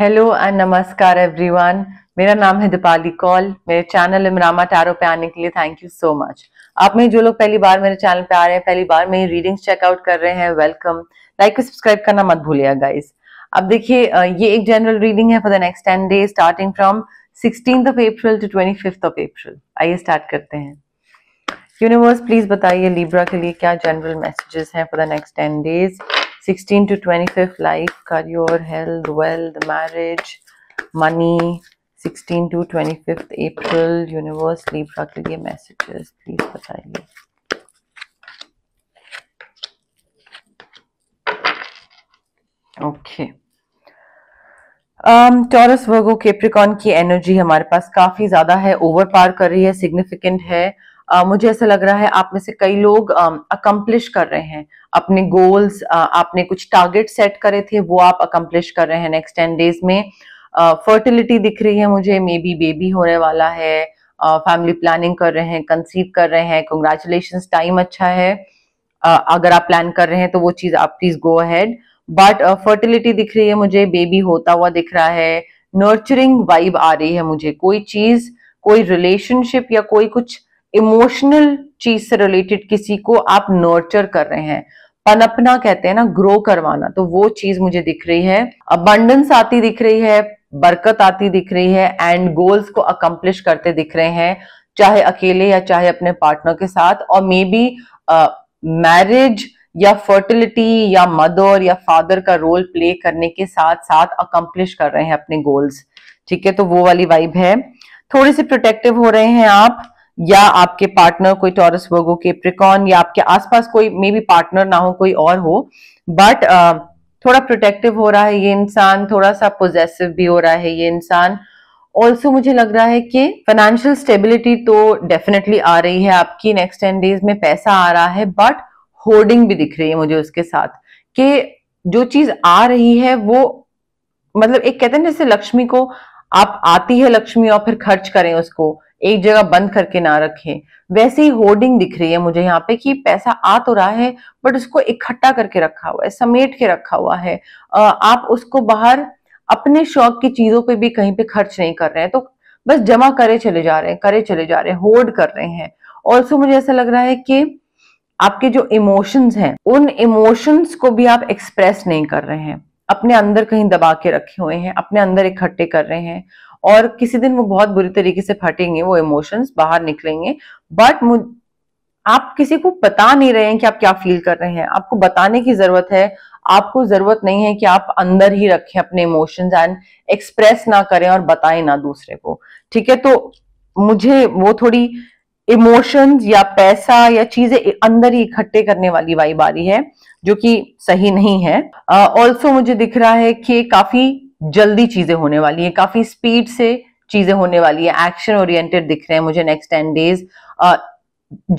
hello and नमस्कार everyone मेरा नाम है दीपाली कौल मेरे चैनल इमरामा टैरो पे आने के लिए थैंक यू सो मच आप में जो लोग पहली बार मेरे चैनल पे आ रहे हैं पहली बार मेरी रीडिंग्स चेकआउट कर रहे हैं वेलकम लाइक और सब्सक्राइब करना मत भूलिएगा गाइस अब देखिए ये एक जनरल रीडिंग है for the next ten day starting from sixteen of April to twenty of April आइए स्टार्ट करते हैं यूनिवर्स प्लीज बताइए लिब्रा के लिए क्या जनरल मैसेजेस हैं for the next ten days sixteen to twenty fifth life career health wealth marriage money sixteen to twenty fifth April universe Libra के लिए मैसेजेस प्लीज बताइए ओके टॉरस वर्गो केप्रिकॉन की energy हमारे पास काफी ज्यादा है ओवर पार कर रही है सिग्निफिकेंट है मुझे ऐसा लग रहा है आप में से कई लोग अकम्पलिश कर रहे हैं अपने गोल्स uh, आपने कुछ टारगेट सेट करे थे वो आप अकम्पलिश कर रहे हैं नेक्स्ट टेन डेज में फर्टिलिटी दिख रही है मुझे मे बी बेबी होने वाला है फैमिली प्लानिंग कर रहे हैं कंसीव कर रहे हैं कंग्रेचुलेशन टाइम अच्छा है अगर आप प्लान कर रहे हैं तो वो चीज आप please go ahead but fertility दिख रही है मुझे बेबी होता हुआ दिख रहा है नर्चरिंग वाइब आ रही है मुझे कोई चीज कोई रिलेशनशिप या कोई कुछ इमोशनल चीज से रिलेटेड किसी को आप नर्चर कर रहे हैं पनपना कहते हैं ना ग्रो करवाना तो वो चीज मुझे दिख रही है अबंडेंस आती दिख रही है बरकत आती दिख रही है एंड गोल्स को अकम्प्लिश करते दिख रहे हैं चाहे अकेले या चाहे अपने पार्टनर के साथ और मे बी मैरिज या फर्टिलिटी या मदर या फादर का रोल प्ले करने के साथ साथ अकम्प्लिश कर रहे हैं अपने गोल्स ठीक है तो वो वाली वाइब है थोड़ी सी प्रोटेक्टिव हो रहे हैं आप या आपके पार्टनर कोई टॉरस वर्गो के प्रिकॉन या आपके आसपास कोई मे बी पार्टनर ना हो कोई और हो बट uh, थोड़ा प्रोटेक्टिव हो रहा है ये इंसान थोड़ा सा पोजेसिव भी हो रहा है ये इंसान ऑल्सो मुझे लग रहा है कि फाइनेंशियल स्टेबिलिटी तो डेफिनेटली आ रही है आपकी नेक्स्ट टेन डेज में पैसा आ रहा है बट होर्डिंग भी दिख रही है मुझे उसके साथ कि जो चीज आ रही है वो मतलब एक कहते हैं जैसे लक्ष्मी को आप आती है लक्ष्मी और फिर खर्च करें उसको एक जगह बंद करके ना रखें वैसे ही होर्डिंग दिख रही है मुझे यहाँ पे कि पैसा आ तो रहा है बट उसको इकट्ठा करके रखा हुआ है समेट के रखा हुआ है आप उसको बाहर अपने शौक की चीजों पे भी कहीं पे खर्च नहीं कर रहे हैं तो बस जमा करे चले जा रहे हैं करे चले जा रहे हैं होल्ड कर रहे हैं ऑल्सो मुझे ऐसा लग रहा है कि आपके जो इमोशंस हैं उन इमोशंस को भी आप एक्सप्रेस नहीं कर रहे हैं अपने अंदर कहीं दबा के रखे हुए हैं अपने अंदर इकट्ठे कर रहे हैं और किसी दिन वो बहुत बुरी तरीके से फटेंगे वो इमोशंस बाहर निकलेंगे बट आप किसी को बता नहीं रहे हैं कि आप क्या फील कर रहे हैं आपको बताने की जरूरत है आपको जरूरत नहीं है कि आप अंदर ही रखें अपने इमोशंस एंड एक्सप्रेस ना करें और बताएं ना दूसरे को ठीक है तो मुझे वो थोड़ी इमोशंस या पैसा या चीजें अंदर ही इकट्ठे करने वाली वाइब आ रही है जो कि सही नहीं है ऑल्सो uh, मुझे दिख रहा है कि काफी जल्दी चीजें होने वाली है काफी स्पीड से चीजें होने वाली है एक्शन ओरिएंटेड दिख रहे हैं मुझे नेक्स्ट टेन डेज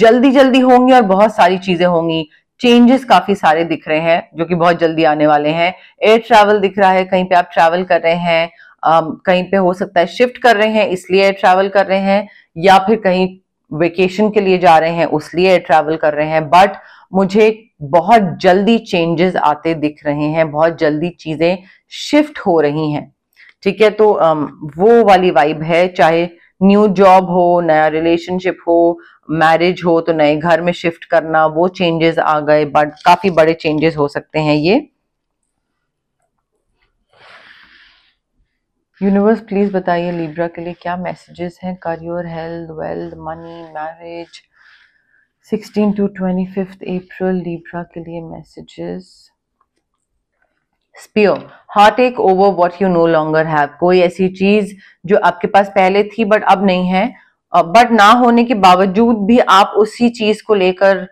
जल्दी जल्दी होंगी और बहुत सारी चीजें होंगी चेंजेस काफी सारे दिख रहे हैं जो कि बहुत जल्दी आने वाले हैं एयर ट्रैवल दिख रहा है कहीं पे आप ट्रैवल कर रहे हैं आ, कहीं पे हो सकता है शिफ्ट कर रहे हैं इसलिए एयर ट्रैवल कर रहे हैं या फिर कहीं वेकेशन के लिए जा रहे हैं उस लिए ट्रैवल कर रहे हैं बट मुझे बहुत जल्दी चेंजेस आते दिख रहे हैं बहुत जल्दी चीज़ें शिफ्ट हो रही हैं ठीक है तो वो वाली वाइब है चाहे न्यू जॉब हो नया रिलेशनशिप हो मैरिज हो तो नए घर में शिफ्ट करना वो चेंजेस आ गए बट काफ़ी बड़े चेंजेस हो सकते हैं ये यूनिवर्स प्लीज़ बताइए लिब्रा के लिए क्या मैसेजेस हैं career health wealth money marriage sixteen to fifth April Libra के लिए messages Scorpio heartache over what you no longer have कोई ऐसी चीज जो आपके पास पहले थी बट अब नहीं है बट ना होने के बावजूद भी आप उसी चीज को लेकर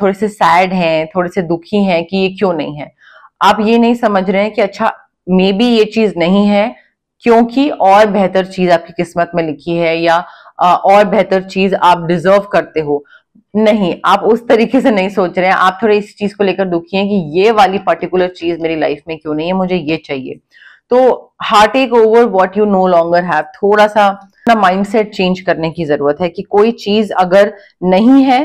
थोड़े से सैड हैं थोड़े से दुखी हैं कि ये क्यों नहीं है आप ये नहीं समझ रहे हैं कि अच्छा मे बी ये चीज नहीं है क्योंकि और बेहतर चीज आपकी किस्मत में लिखी है या और बेहतर चीज आप डिजर्व करते हो नहीं आप उस तरीके से नहीं सोच रहे हैं आप थोड़े इस चीज को लेकर दुखी हैं कि ये वाली पर्टिकुलर चीज मेरी लाइफ में क्यों नहीं है मुझे ये चाहिए तो heartache over what you no longer have थोड़ा सा अपना सेट चेंज करने की जरूरत है कि कोई चीज अगर नहीं है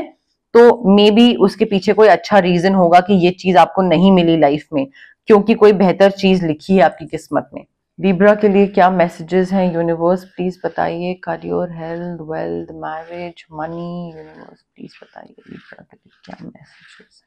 तो मे बी उसके पीछे कोई अच्छा रीजन होगा कि ये चीज आपको नहीं मिली लाइफ में क्योंकि कोई बेहतर चीज लिखी है आपकी किस्मत में लिब्रा के लिए क्या मैसेजेस हैं यूनिवर्स प्लीज बताइए career health wealth marriage money universe please बताइए लिब्रा के लिए क्या messages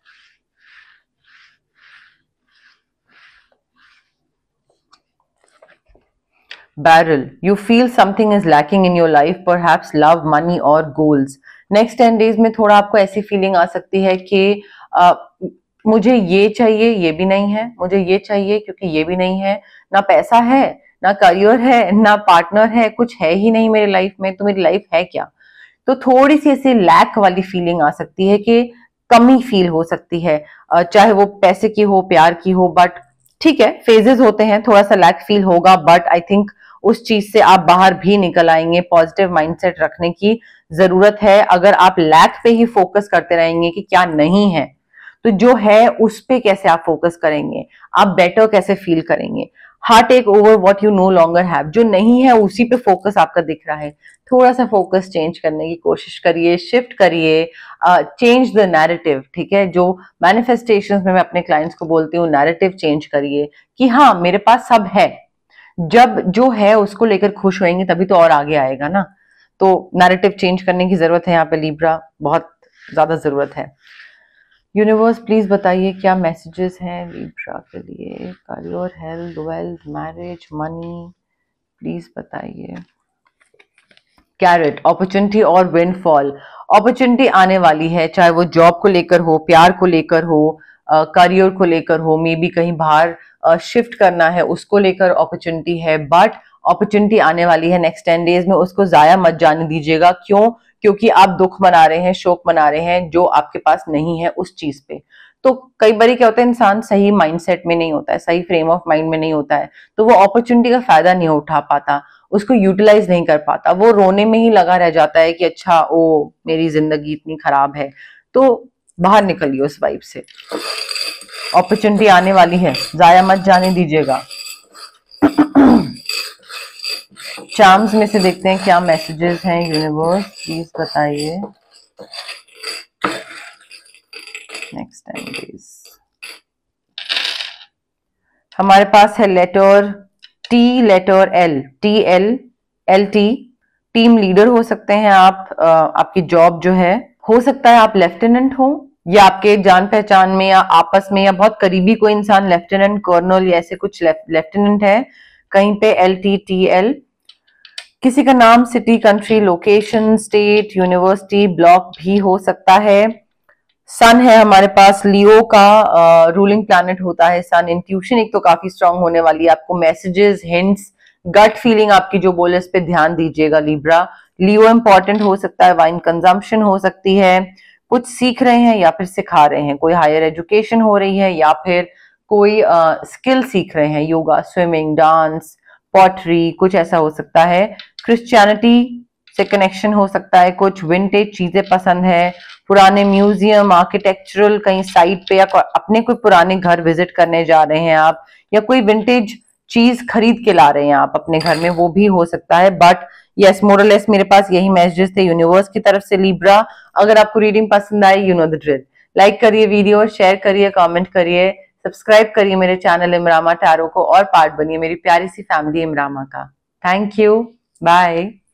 barrel you feel something is lacking in your life perhaps love money और गोल्स नेक्स्ट टेन डेज में थोड़ा आपको ऐसी फीलिंग आ सकती है कि मुझे ये चाहिए ये भी नहीं है मुझे ये चाहिए क्योंकि ये भी नहीं है ना पैसा है ना करियर है ना पार्टनर है कुछ है ही नहीं मेरे लाइफ में तो मेरी लाइफ है क्या तो थोड़ी सी ऐसी लैक वाली फीलिंग आ सकती है कि कमी फील हो सकती है चाहे वो पैसे की हो प्यार की हो बट ठीक है फेजेस होते हैं थोड़ा सा लैक फील होगा बट आई थिंक उस चीज से आप बाहर भी निकल आएंगे पॉजिटिव माइंडसेट रखने की जरूरत है अगर आप लैक पे ही फोकस करते रहेंगे कि क्या नहीं है तो जो है उस पर कैसे आप फोकस करेंगे आप बेटर कैसे फील करेंगे heart take over what you no longer have जो नहीं है उसी पे फोकस आपका दिख रहा है थोड़ा सा फोकस चेंज करने की कोशिश करिए शिफ्ट करिए चेंज द नैरेटिव ठीक है जो मैनिफेस्टेशन में मैं अपने क्लाइंट्स को बोलती हूँ नैरेटिव चेंज करिए कि हाँ मेरे पास सब है जब जो है उसको लेकर खुश होएंगे तभी तो और आगे आएगा ना तो नैरेटिव चेंज करने की जरूरत है यहाँ पे लीब्रा बहुत ज्यादा जरूरत है यूनिवर्स प्लीज़ बताइए क्या मैसेजेस हैं लिब्रा के लिए career health wealth marriage money please बताइए कैरेट अपॉर्चुनिटी और विनफॉल अपॉर्चुनिटी आने वाली है चाहे वो जॉब को लेकर हो प्यार को लेकर हो करियर को लेकर हो मे बी कहीं बाहर शिफ्ट करना है उसको लेकर अपॉर्चुनिटी है बट अपॉर्चुनिटी आने वाली है नेक्स्ट टेन डेज में उसको ज़ाया मत जाने दीजिएगा क्यों क्योंकि आप दुख मना रहे हैं शोक मना रहे हैं जो आपके पास नहीं है उस चीज पे तो कई बार क्या होता है इंसान सही माइंडसेट में नहीं होता है सही फ्रेम ऑफ माइंड में नहीं होता है तो वो अपॉर्चुनिटी का फायदा नहीं उठा पाता उसको यूटिलाइज नहीं कर पाता वो रोने में ही लगा रह जाता है कि अच्छा ओ मेरी जिंदगी इतनी खराब है तो बाहर निकलिए उस वाइब से अपॉर्चुनिटी आने वाली है जाया मत जाने दीजिएगा चार्म्स में से देखते हैं क्या मैसेजेस हैं यूनिवर्स प्लीज बताइए नेक्स्ट टाइम प्लीज हमारे पास है letter T letter L T L L T team leader हो सकते हैं आप आपकी जॉब जो है हो सकता है आप लेफ्टिनेंट हो या आपके जान पहचान में या आपस में या बहुत करीबी कोई इंसान लेफ्टिनेंट कर्नल या ऐसे कुछ लेफ्टिनेंट है कहीं पे एल टी टी एल किसी का नाम city country location state university block भी हो सकता है सन है हमारे पास लियो का रूलिंग uh, प्लानट होता है सन इंट्यूशन एक तो काफी स्ट्रांग होने वाली है आपको मैसेजेस हिंट्स गट फीलिंग आपकी जो बोले उस पर ध्यान दीजिएगा लिब्रा लियो इंपॉर्टेंट हो सकता है वाइन कंजम्पशन हो सकती है कुछ सीख रहे हैं या फिर सिखा रहे हैं कोई हायर एजुकेशन हो रही है या फिर कोई स्किल uh, सीख रहे हैं योगा स्विमिंग डांस पॉटरी कुछ ऐसा हो सकता है क्रिश्चियनिटी से कनेक्शन हो सकता है कुछ विंटेज चीजें पसंद है पुराने म्यूजियम आर्किटेक्चरल कहीं साइट पे या अपने कोई पुराने घर विजिट करने जा रहे हैं आप या कोई विंटेज चीज खरीद के ला रहे हैं आप अपने घर में वो भी हो सकता है बट यस मोरलेस मेरे पास यही मैसेजेस थे यूनिवर्स की तरफ से लिब्रा अगर आपको रीडिंग पसंद आए you know the drill like करिए वीडियो शेयर करिए कमेंट करिए सब्सक्राइब करिए मेरे चैनल इमरामा टैरो को और पार्ट बनिए मेरी प्यारी सी फैमिली इमरामा का थैंक यू बाय